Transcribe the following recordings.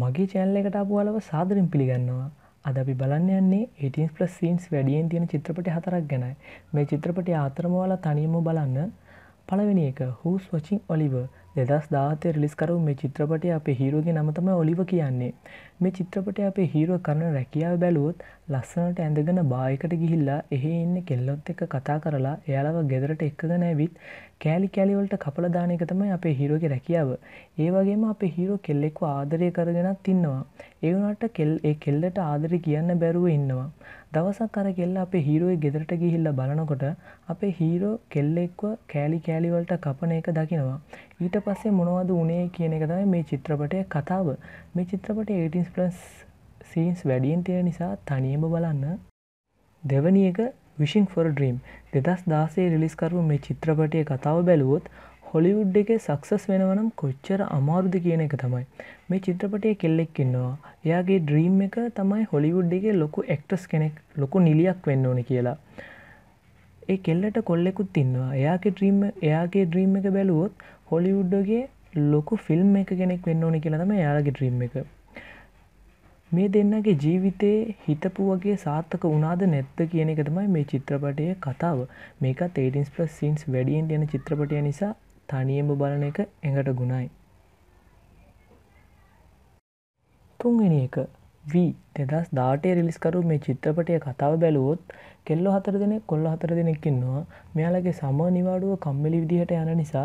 මගේ චැනල එකට අපුවලව සාදරින් පිළිගන්නවා අද අපි බලන්න යන්නේ 18 plus scenes වැඩියෙන් තියෙන චිත්‍රපටි හතරක් ගැනයි මේ චිත්‍රපටි ආතරම ඔයාලා තනියම බලන්න පළවෙනි එක Who's Watching Oliver දෙදස් දාතය රිලිස්කරු මේ චිත්‍රපටය අපේ හිරුගේ නමතම ඔලිව කියන්නේ මේ චිත්‍රපටය අපේ හිරුව කරන රැකියාව බැලුවොත් ලස්සනට ඇඳගෙන බායකට ගිහිල්ලා එහෙ ඉන්න කෙල්ලොත් එක කතා කරලා එයාලව ගෙදරට එක්කගෙන ඇවිත් කෑලි කෑලිවලට කපලදානක තමයි අපේ හිරුවගේ රැකියාව ඒ වගේම අපේ හිරෝ කෙල්ලෙක්ව ආදරය කරගෙනත් ඉන්නවා ඒ වුණට කෙල් ඒ කෙල්ලට ආදරය කියන්න බැරුව ඉන්නවා දවසක් අර කෙල්ල අපේ හීරෝයි ගෙදරට ගිහිල්ල බලනකොට අපේ හීරෝ කෙල්ලෙක්ව කෑලි කෑලිවලට කපන එක දකිනවා ඊට පස්සේ මොනවද උනේ කියන එක තමයි මේ චිත්‍රපටය කතාව මේ චිත්‍රපට 18 ප්ලස් සීන්ස් වැඩියෙන් තියෙන නිසා තනියම බලන්න දෙවනි එක විෂන් ෆොර් ඩ්‍රීම් දෙදස් දාසේ රිලිස් කරු මේ චිත්‍රපටය කතාව බැලුවොත් හොලිවුඩ් එක සක්සස් වෙනවනම් කොච්චර අමාරුද කියන එක තමයි මේ චිත්‍රපටය කෙල්ලෙක් ඉන්නවා එයාගේ ඩ්‍රීම් එක තමයි හොලිවුඩ් එක ලොකු එක්ටස් කෙනෙක් ලොකු නිලියක් වෙන්න ඕන කියලා ඒ කෙල්ලට කොල්ලෙකුත් ඉන්නවා එයාගේ ්‍රීම් එයාගේ ඩ්‍රීම් එක බැලුවොත් හොලිවුඩ්ඩගේ ලොකු ෆිල්ම් එක කෙනෙක් වෙන්න ඕනි කියලම යාලගේ ට්‍රීම් එක මේ දෙන්නගේ ජීවිතයේ හිතපු වගේ සාර්ථක වුණාද නැත්ත කියන එක තමයි මේ චිත්‍රපටය කතාව මේක තේඩන්ස් ප්‍රස් සින්ස් වැඩියෙන් යන චිත්‍රපටය නිසා තනියම බලන එක එඟට ගුණයි තුන්වෙනි එක වී දෙදස් දාටේ රිලිස්කරු මේ චිත්‍රපටය කතාව බැලුවොත් කෙල්ලො හතර දෙනෙ කොල්ල හතර දෙනෙක්කින්නවා මෙයාලගේ සම නිවාඩුව කම්මලි විදිහට යන නිසා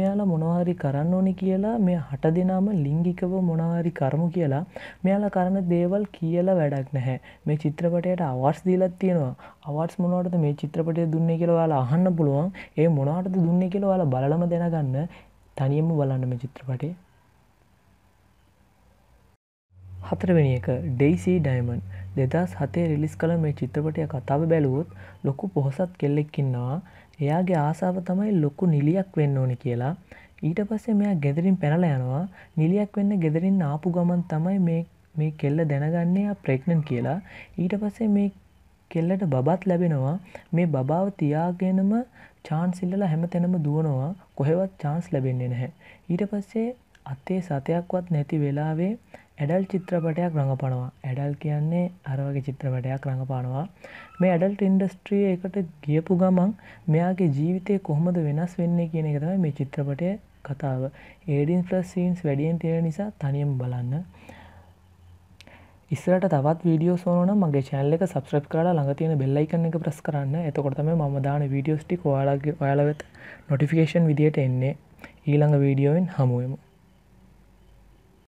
මෙයාලා මොනවාරි කරන්න ඕනි කියලා මේ හට දෙනාම ලිංගිකව මොනවාරි කරමු කියලා මෙයාලා කරන දේවල් කියලා වැඩක් නැහැ මේ චිත්‍රපටයට අවර්ස් දීලත් තියෙනවා අවර්ස් මොනවටද මේ චිත්‍රපටය දුන්නේ කියලවාලා අහන්න පුළුවන් ඒ මොනාටද දුන්නේ කියලවාලා බලම දෙනගන්න තනියම බලන්න මේ චිත්‍රපටේ හතරවෙනි එක ඩෙයිසි ඩයිමන් දෙදස් හතේ රිලිස් කළ මේ චිත්‍රපටය කතාව බැලුවොත් ලොකු පොහොසත් කෙල්ලෙක්කින්නවා එයාගේ ආසාව තමයි ලොකු නිලියක් වෙන්න ඕනි කියලා ඊට පස්සේ මෙයා ගෙදරින් පැනල යනවා නිලියක් වෙන්න ගෙදරින් ආපු ගමන් තමයි මේ මේ කෙල්ල දැනගන්නේ ප්‍රෙක්්නන් කියලා ඊට පස්සේ මේ කෙල්ලට බබත් ලැබෙනවා මේ බබාව තියාගෙනම චාන්සිල්ලලා හැම තැනම දුවනවා කොහෙවත් චාන්ස් ලැබෙන්නේ නැහැ ඊට පස්සේ අත්තේ සතයක්වත් නැති වෙලාවේ ඇඩල් චිත්‍රපටයක් රඟපනවා ඇඩල් කියන්නේ අරවගේ චිත්‍රපටයක් රඟපානවා මේ ඇඩල්ට ඉන්ඩස්ට්‍රිය එකට ගියපු ගමන් මෙයාගේ ජීවිතය කොහොමද වෙනස් වෙන්නේ කියන එක තමයි මේ චිත්‍රපටය කතාව ඒඩින් ෆ්ලස් සීන්ස් වැඩියෙන් තියෙන නිසා තනියම් බලන්න ඉස්සරට තවත් වීඩියෝ සෝන මගේ චැල්ල එක සබස්්‍රප් කාලා ළඟ තියෙන බෙල්ලයිකන්න එක ප්‍රස් කරන්න එතකොටම ම දාන වීඩියෝස්ටි යාලගේ ඔයාලවෙත නොටිෆිකේෂන් විදියට එන්නේ ඊළඟ වීඩියෝෙන් හමුවමු